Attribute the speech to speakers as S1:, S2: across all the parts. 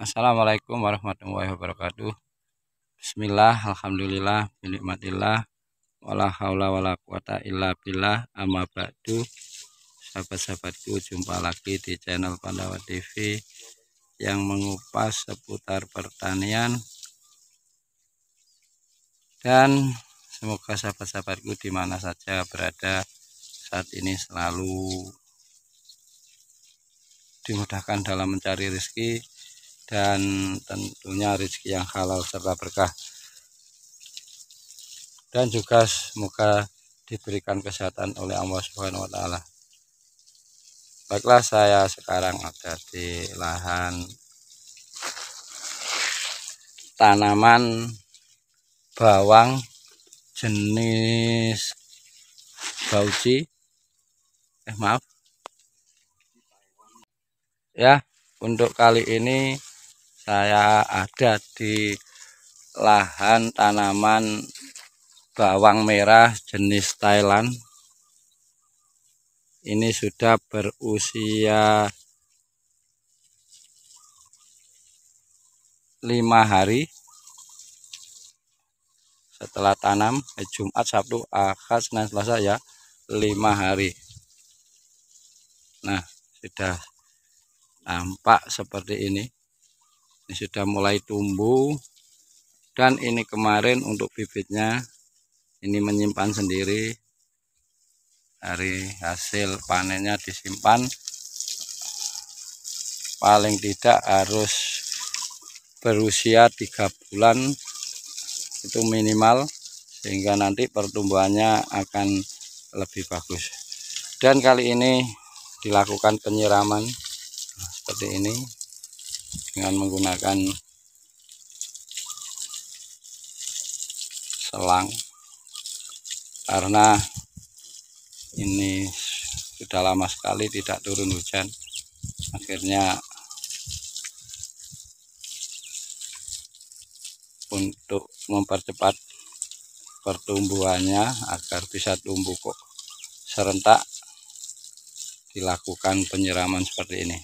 S1: Assalamualaikum warahmatullahi wabarakatuh. Bismillah, alhamdulillah, binikmatillah, wala haula wala quwata illa billah, amma ba'du. Sahabat-sahabatku, jumpa lagi di channel Pandawa TV yang mengupas seputar pertanian. Dan semoga sahabat-sahabatku di mana saja berada saat ini selalu dimudahkan dalam mencari rezeki dan tentunya rezeki yang halal serta berkah dan juga semoga diberikan kesehatan oleh Allah Subhanahu wa taala. Baiklah saya sekarang ada di lahan tanaman bawang jenis bauci eh maaf ya untuk kali ini saya ada di lahan tanaman bawang merah jenis Thailand ini sudah berusia lima hari setelah tanam eh, Jumat Sabtu Ahad Senin Selasa ya lima hari nah sudah nampak seperti ini ini sudah mulai tumbuh dan ini kemarin untuk bibitnya ini menyimpan sendiri dari hasil panennya disimpan paling tidak harus berusia tiga bulan itu minimal sehingga nanti pertumbuhannya akan lebih bagus dan kali ini dilakukan penyiraman seperti ini dengan menggunakan selang karena ini sudah lama sekali tidak turun hujan akhirnya untuk mempercepat pertumbuhannya agar bisa tumbuh kok serentak dilakukan penyiraman seperti ini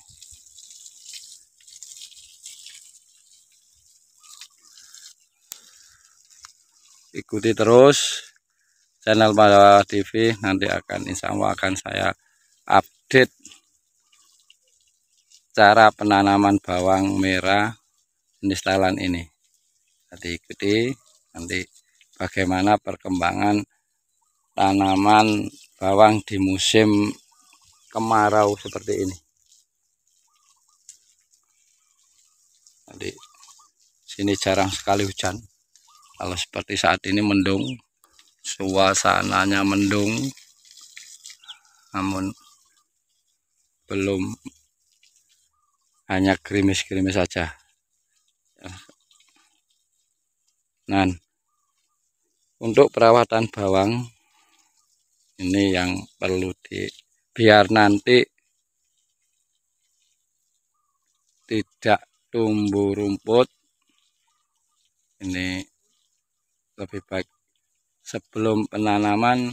S1: ikuti terus channel Malawa TV nanti akan insya Allah akan saya update cara penanaman bawang merah jenis Thailand ini nanti ikuti nanti bagaimana perkembangan tanaman bawang di musim kemarau seperti ini nanti sini jarang sekali hujan kalau seperti saat ini mendung suasananya mendung namun belum hanya krimis-krimis saja nah untuk perawatan bawang ini yang perlu di biar nanti tidak tumbuh rumput ini lebih baik sebelum penanaman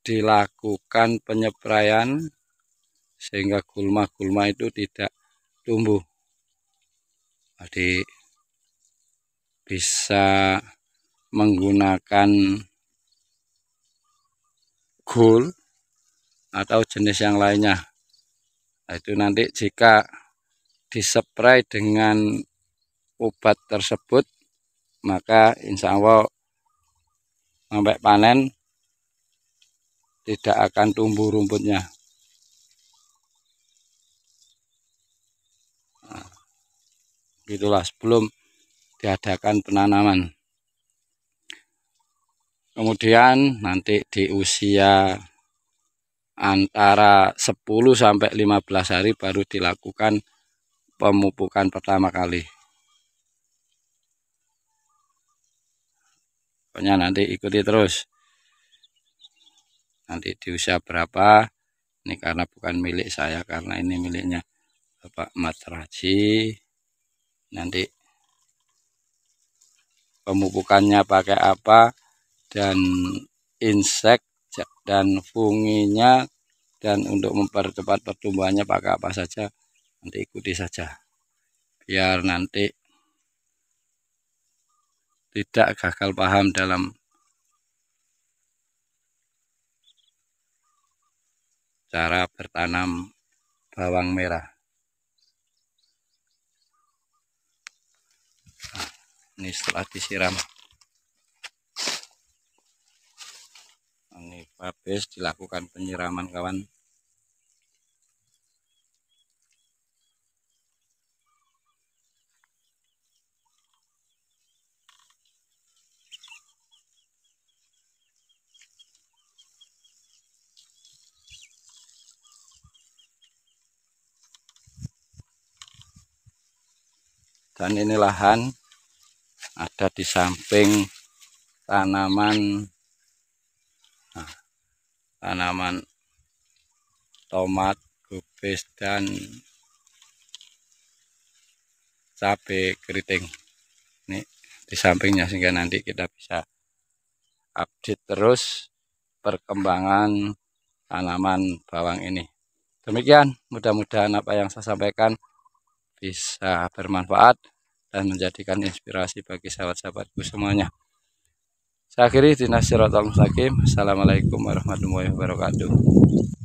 S1: dilakukan penyepraian sehingga gulma-gulma itu tidak tumbuh jadi bisa menggunakan gul atau jenis yang lainnya nah, itu nanti jika disepray dengan obat tersebut maka insya Allah sampai panen tidak akan tumbuh rumputnya nah, itulah sebelum diadakan penanaman kemudian nanti di usia antara 10 sampai 15 hari baru dilakukan pemupukan pertama kali pokoknya nanti ikuti terus nanti di usia berapa ini karena bukan milik saya karena ini miliknya Bapak Mat nanti pemupukannya pakai apa dan insek dan funginya dan untuk mempercepat pertumbuhannya pakai apa saja nanti ikuti saja biar nanti tidak gagal paham dalam cara bertanam bawang merah. Ah, ini setelah disiram. Ini babes dilakukan penyiraman kawan. dan ini lahan ada di samping tanaman nah, tanaman tomat kubis dan cabe keriting ini di sampingnya sehingga nanti kita bisa update terus perkembangan tanaman bawang ini. Demikian, mudah-mudahan apa yang saya sampaikan bisa bermanfaat dan menjadikan inspirasi bagi sahabat-sahabatku semuanya. Saya akhiri dinas al Mustaqim. Assalamualaikum warahmatullahi wabarakatuh.